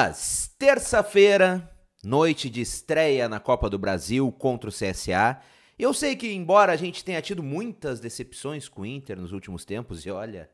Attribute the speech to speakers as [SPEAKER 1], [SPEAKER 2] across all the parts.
[SPEAKER 1] Mas, terça-feira, noite de estreia na Copa do Brasil contra o CSA. Eu sei que, embora a gente tenha tido muitas decepções com o Inter nos últimos tempos, e olha,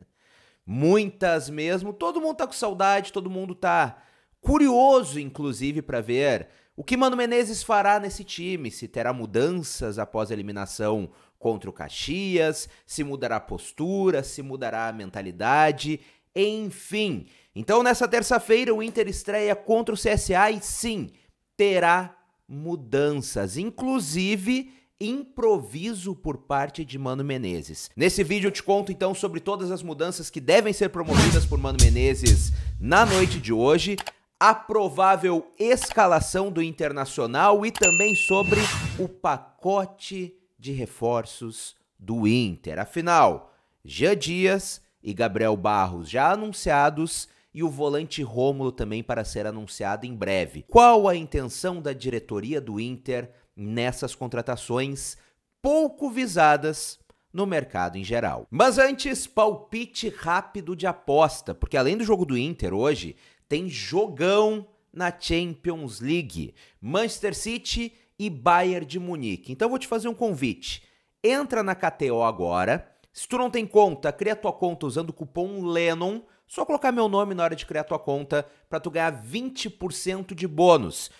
[SPEAKER 1] muitas mesmo, todo mundo tá com saudade, todo mundo tá curioso, inclusive, para ver o que Mano Menezes fará nesse time, se terá mudanças após a eliminação contra o Caxias, se mudará a postura, se mudará a mentalidade enfim. Então, nessa terça-feira, o Inter estreia contra o CSA e sim, terá mudanças, inclusive improviso por parte de Mano Menezes. Nesse vídeo eu te conto então sobre todas as mudanças que devem ser promovidas por Mano Menezes na noite de hoje, a provável escalação do Internacional e também sobre o pacote de reforços do Inter. Afinal, Jean Dias e Gabriel Barros já anunciados e o volante Rômulo também para ser anunciado em breve. Qual a intenção da diretoria do Inter nessas contratações pouco visadas no mercado em geral? Mas antes, palpite rápido de aposta, porque além do jogo do Inter hoje, tem jogão na Champions League, Manchester City e Bayern de Munique. Então vou te fazer um convite. Entra na KTO agora, se tu não tem conta, cria tua conta usando o cupom LENON. Só colocar meu nome na hora de criar tua conta para tu ganhar 20% de bônus.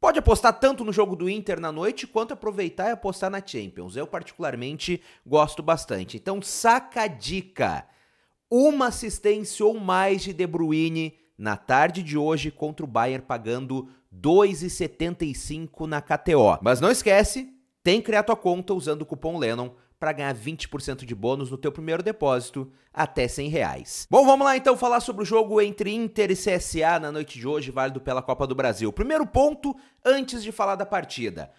[SPEAKER 1] Pode apostar tanto no jogo do Inter na noite quanto aproveitar e apostar na Champions. Eu particularmente gosto bastante. Então saca a dica. Uma assistência ou mais de De Bruyne na tarde de hoje contra o Bayern pagando 2,75 na KTO. Mas não esquece, tem que criar tua conta usando o cupom Lennon para ganhar 20% de bônus no teu primeiro depósito até 100 reais. Bom, vamos lá então falar sobre o jogo entre Inter e CSA na noite de hoje, válido pela Copa do Brasil. Primeiro ponto, antes de falar da partida.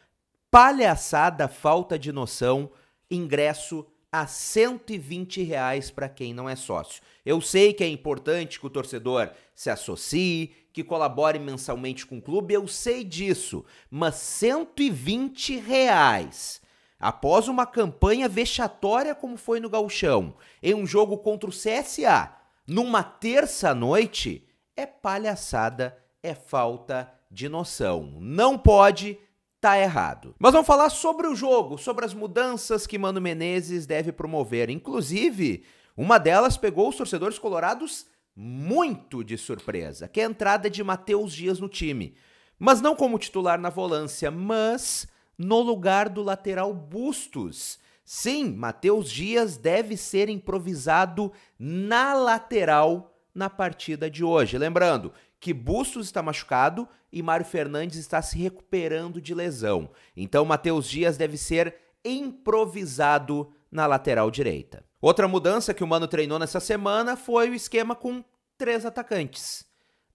[SPEAKER 1] Palhaçada, falta de noção, ingresso a 120 reais para quem não é sócio. Eu sei que é importante que o torcedor se associe, que colabore mensalmente com o clube, eu sei disso, mas 120 reais após uma campanha vexatória como foi no Gauchão, em um jogo contra o CSA, numa terça-noite, é palhaçada, é falta de noção. Não pode tá errado. Mas vamos falar sobre o jogo, sobre as mudanças que Mano Menezes deve promover. Inclusive, uma delas pegou os torcedores colorados muito de surpresa, que é a entrada de Matheus Dias no time. Mas não como titular na volância, mas no lugar do lateral Bustos. Sim, Matheus Dias deve ser improvisado na lateral na partida de hoje. Lembrando que Bustos está machucado e Mário Fernandes está se recuperando de lesão. Então, Matheus Dias deve ser improvisado na lateral direita. Outra mudança que o Mano treinou nessa semana foi o esquema com três atacantes.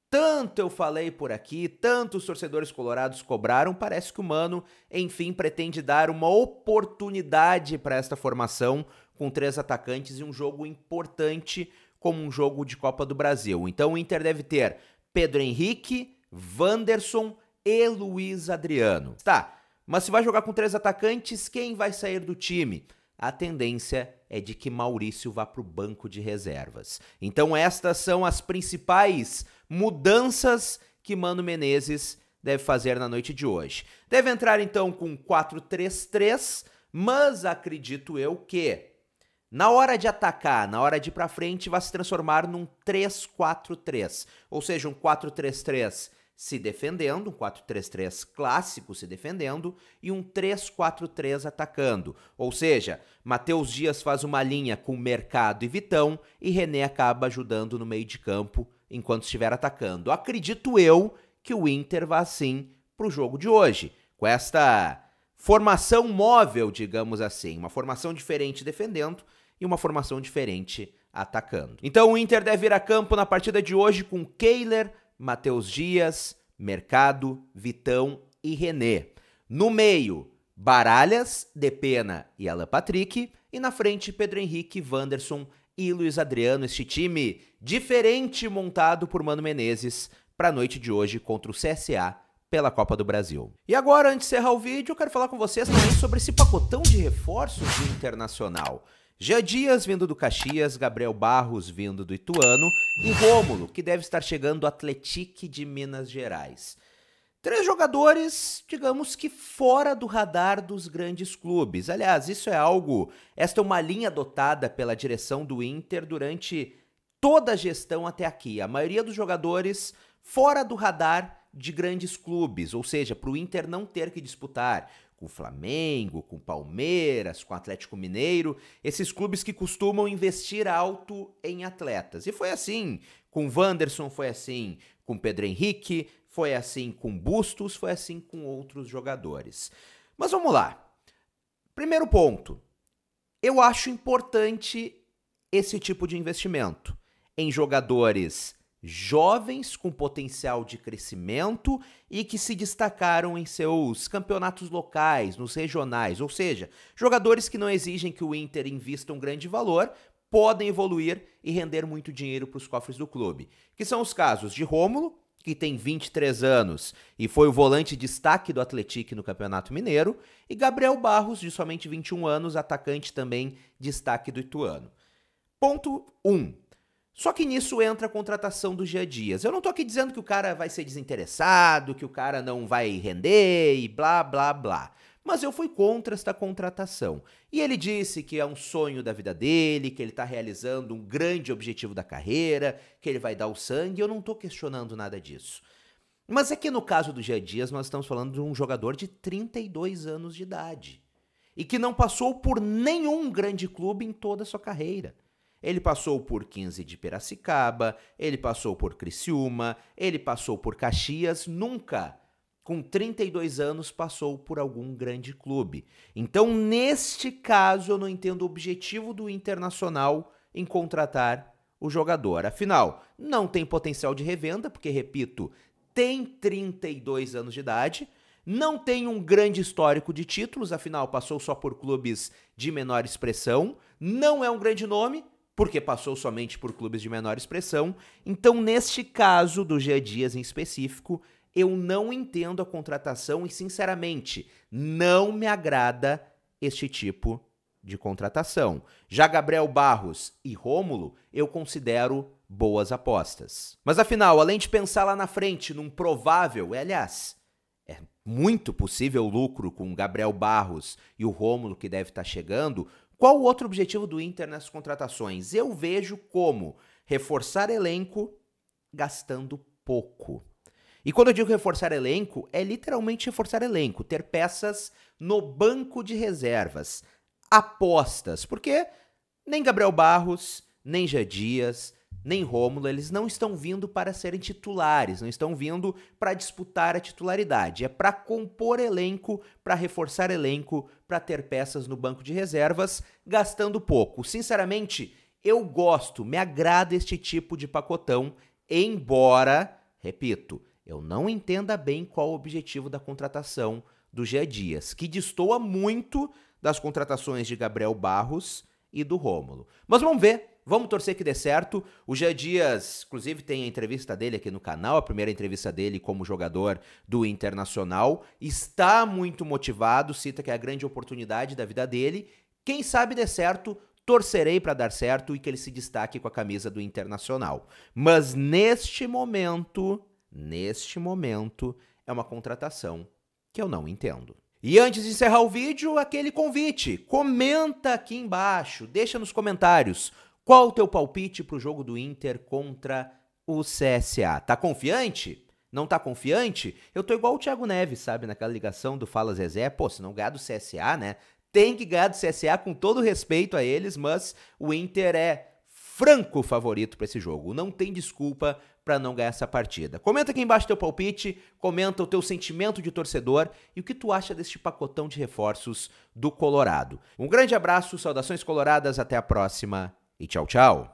[SPEAKER 1] Tanto eu falei por aqui, tantos torcedores colorados cobraram, parece que o Mano, enfim, pretende dar uma oportunidade para esta formação com três atacantes e um jogo importante como um jogo de Copa do Brasil. Então o Inter deve ter Pedro Henrique, Wanderson e Luiz Adriano. Tá, mas se vai jogar com três atacantes, quem vai sair do time? a tendência é de que Maurício vá para o banco de reservas. Então, estas são as principais mudanças que Mano Menezes deve fazer na noite de hoje. Deve entrar então com 4-3-3, mas acredito eu que na hora de atacar, na hora de ir para frente, vai se transformar num 3-4-3, ou seja, um 4-3-3 se defendendo, um 4-3-3 clássico se defendendo e um 3-4-3 atacando. Ou seja, Matheus Dias faz uma linha com Mercado e Vitão e René acaba ajudando no meio de campo enquanto estiver atacando. Acredito eu que o Inter vá assim para o jogo de hoje, com esta formação móvel, digamos assim, uma formação diferente defendendo e uma formação diferente atacando. Então o Inter deve ir a campo na partida de hoje com Kehler, Matheus Dias, Mercado, Vitão e René. No meio, Baralhas, Depena e Alan Patrick. E na frente, Pedro Henrique, Wanderson e Luiz Adriano. Este time diferente montado por Mano Menezes para a noite de hoje contra o CSA pela Copa do Brasil. E agora, antes de encerrar o vídeo, eu quero falar com vocês também sobre esse pacotão de reforços internacional. Jean Dias vindo do Caxias, Gabriel Barros vindo do Ituano e Rômulo, que deve estar chegando do Atletique de Minas Gerais. Três jogadores, digamos que fora do radar dos grandes clubes. Aliás, isso é algo, esta é uma linha adotada pela direção do Inter durante toda a gestão até aqui. A maioria dos jogadores fora do radar de grandes clubes, ou seja, para o Inter não ter que disputar com o Flamengo, com o Palmeiras, com o Atlético Mineiro, esses clubes que costumam investir alto em atletas. E foi assim com Wanderson, foi assim com Pedro Henrique, foi assim com Bustos, foi assim com outros jogadores. Mas vamos lá. Primeiro ponto. Eu acho importante esse tipo de investimento em jogadores jovens com potencial de crescimento e que se destacaram em seus campeonatos locais, nos regionais, ou seja, jogadores que não exigem que o Inter invista um grande valor, podem evoluir e render muito dinheiro para os cofres do clube. Que são os casos de Rômulo, que tem 23 anos e foi o volante destaque do Atlético no Campeonato Mineiro, e Gabriel Barros, de somente 21 anos, atacante também destaque do Ituano. Ponto 1. Um, só que nisso entra a contratação do Jean Dias. Eu não tô aqui dizendo que o cara vai ser desinteressado, que o cara não vai render e blá blá blá. Mas eu fui contra esta contratação. E ele disse que é um sonho da vida dele, que ele está realizando um grande objetivo da carreira, que ele vai dar o sangue. Eu não estou questionando nada disso. Mas é que no caso do Jean Dias, nós estamos falando de um jogador de 32 anos de idade e que não passou por nenhum grande clube em toda a sua carreira. Ele passou por 15 de Piracicaba, ele passou por Criciúma, ele passou por Caxias, nunca com 32 anos passou por algum grande clube. Então, neste caso, eu não entendo o objetivo do Internacional em contratar o jogador. Afinal, não tem potencial de revenda, porque, repito, tem 32 anos de idade, não tem um grande histórico de títulos, afinal, passou só por clubes de menor expressão, não é um grande nome, porque passou somente por clubes de menor expressão. Então, neste caso do Gia Dias em específico, eu não entendo a contratação e, sinceramente, não me agrada este tipo de contratação. Já Gabriel Barros e Rômulo, eu considero boas apostas. Mas afinal, além de pensar lá na frente num provável, aliás, é muito possível lucro com Gabriel Barros e o Rômulo que deve estar tá chegando, qual o outro objetivo do Inter nas contratações? Eu vejo como reforçar elenco gastando pouco. E quando eu digo reforçar elenco, é literalmente reforçar elenco, ter peças no banco de reservas, apostas, porque nem Gabriel Barros, nem Jadias, nem Rômulo, eles não estão vindo para serem titulares, não estão vindo para disputar a titularidade. É para compor elenco, para reforçar elenco, para ter peças no banco de reservas, gastando pouco. Sinceramente, eu gosto, me agrada este tipo de pacotão, embora, repito, eu não entenda bem qual o objetivo da contratação do Gia Dias, que destoa muito das contratações de Gabriel Barros e do Rômulo. Mas vamos ver Vamos torcer que dê certo. O Jean Dias, inclusive, tem a entrevista dele aqui no canal, a primeira entrevista dele como jogador do Internacional. Está muito motivado, cita que é a grande oportunidade da vida dele. Quem sabe dê certo, torcerei para dar certo e que ele se destaque com a camisa do Internacional. Mas neste momento, neste momento, é uma contratação que eu não entendo. E antes de encerrar o vídeo, aquele convite. Comenta aqui embaixo, deixa nos comentários qual o teu palpite para o jogo do Inter contra o CSA? Tá confiante? Não tá confiante? Eu tô igual o Thiago Neves, sabe? Naquela ligação do Fala Zezé. Pô, se não ganhar do CSA, né? Tem que ganhar do CSA com todo respeito a eles, mas o Inter é franco favorito para esse jogo. Não tem desculpa para não ganhar essa partida. Comenta aqui embaixo teu palpite, comenta o teu sentimento de torcedor e o que tu acha deste pacotão de reforços do Colorado. Um grande abraço, saudações coloradas, até a próxima e tchau, tchau!